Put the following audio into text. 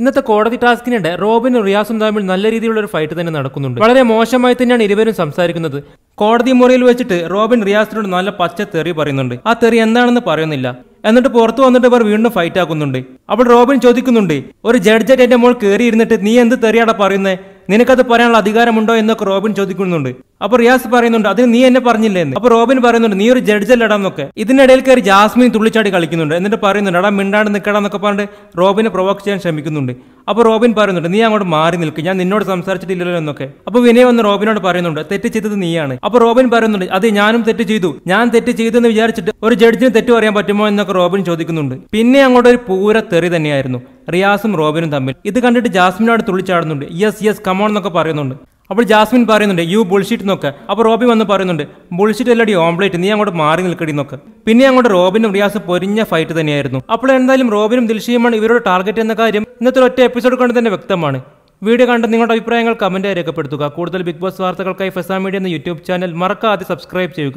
ഇന്നത്തെ കോടതി ടാസ്കിനിടെ റോബിനും റിയാസും തമ്മിൽ നല്ല രീതിയിലുള്ള ഒരു ഫൈറ്റ് തന്നെ നടക്കുന്നുണ്ട് വളരെ മോശമായി തന്നെയാണ് ഇരുവരും സംസാരിക്കുന്നത് കോടതി മുറിയിൽ വെച്ചിട്ട് റോബിൻ റിയാസിനോട് നല്ല പച്ച തെറി പറയുന്നുണ്ട് ആ തെറി എന്താണെന്ന് പറയുന്നില്ല എന്നിട്ട് പുറത്തു വന്നിട്ട് ഇവർ വീണ്ടും ഫൈറ്റ് ആക്കുന്നുണ്ട് അപ്പോൾ റോബിൻ ചോദിക്കുന്നുണ്ട് ഒരു ജഡ്ജറ്റ് എന്റെ മോൾ കയറി ഇരുന്നിട്ട് നീ എന്ത് തെറിയാടാ പറയുന്നത് നിനക്കത് പറയാനുള്ള അധികാരമുണ്ടോ എന്നൊക്കെ റോബിൻ ചോദിക്കുന്നുണ്ട് അപ്പൊ റിയാസ് പറയുന്നുണ്ട് അതിന് നീ എന്നെ പറഞ്ഞില്ലേ എന്ന് അപ്പൊ റോബിൻ പറയുന്നുണ്ട് നീ ഒരു ജഡ്ജല്ലടാന്നൊക്കെ ഇതിനിടയിൽ കയറി ജാസ്മിൻ തുള്ളിച്ചാടി കളിക്കുന്നുണ്ട് എന്നിട്ട് പറയുന്നുണ്ട് എടാ മിണ്ടാണ്ട് നിൽക്കടാന്നൊക്കെ പറഞ്ഞിട്ട് റോബിനെ പ്രൊവോക്ക് ചെയ്യാൻ ശ്രമിക്കുന്നുണ്ട് അപ്പോൾ റോബിൻ പറയുന്നുണ്ട് നീ അങ്ങോട്ട് മാറി നിൽക്കും ഞാൻ നിന്നോട് സംസാരിച്ചിട്ടില്ലല്ലോ എന്നൊക്കെ അപ്പോൾ വിനയ് വന്ന് റോബിനോട് പറയുന്നുണ്ട് തെറ്റ് ചെയ്തത് നീയാണ് അപ്പോൾ റോബിൻ പറയുന്നുണ്ട് അത് ഞാനും തെറ്റ് ചെയ്തു ഞാൻ തെറ്റ് ചെയ്തു എന്ന് വിചാരിച്ചിട്ട് ഒരു ജഡ്ജിന് തെറ്റ് പറയാൻ പറ്റുമോ എന്നൊക്കെ റോബിൻ ചോദിക്കുന്നുണ്ട് പിന്നെ അങ്ങോട്ട് ഒരു പൂര തെറി തന്നെയായിരുന്നു റിയാസും റോബിനും തമ്മിൽ ഇത് കണ്ടിട്ട് ജാസ്മിനോട് തുള്ളിച്ചാടുന്നുണ്ട് യെസ് യെസ് കമോൺ എന്നൊക്കെ പറയുന്നുണ്ട് അപ്പോൾ ജാസ്മിൻ പറയുന്നുണ്ട് യു ബുൾഷീറ്റ് എന്നൊക്കെ അപ്പോൾ റോബി വന്ന് പറയുന്നുണ്ട് ബുൾഷിറ്റ് എല്ലാടി ഓംപ്ലേറ്റ് നീ അങ്ങോട്ട് മാറി നിൽക്കടി നോക്ക് പിന്നെ അങ്ങോട്ട് റോബിനും റിയാസ് പൊരിഞ്ഞ ഫൈറ്റ് തന്നെയായിരുന്നു അപ്പോൾ എന്തായാലും റോബിനും ദിൽഷിയുമാണ് ഇവരുടെ ടാർഗറ്റ് എന്ന കാര്യം ഇന്നത്തെ ഒറ്റ എപ്പിസോഡ് കണ്ട് തന്നെ വ്യക്തമാണ് വീഡിയോ കണ്ട് നിങ്ങളുടെ അഭിപ്രായങ്ങൾ കമൻറ്റായി രേഖപ്പെടുത്തുക കൂടുതൽ ബിഗ് ബോസ് വാർത്തകൾക്കായി ഫെസാ മീഡിയ എന്ന യൂട്യൂബ് ചാനൽ മറക്കാതെ സബ്സ്ക്രൈബ് ചെയ്യുക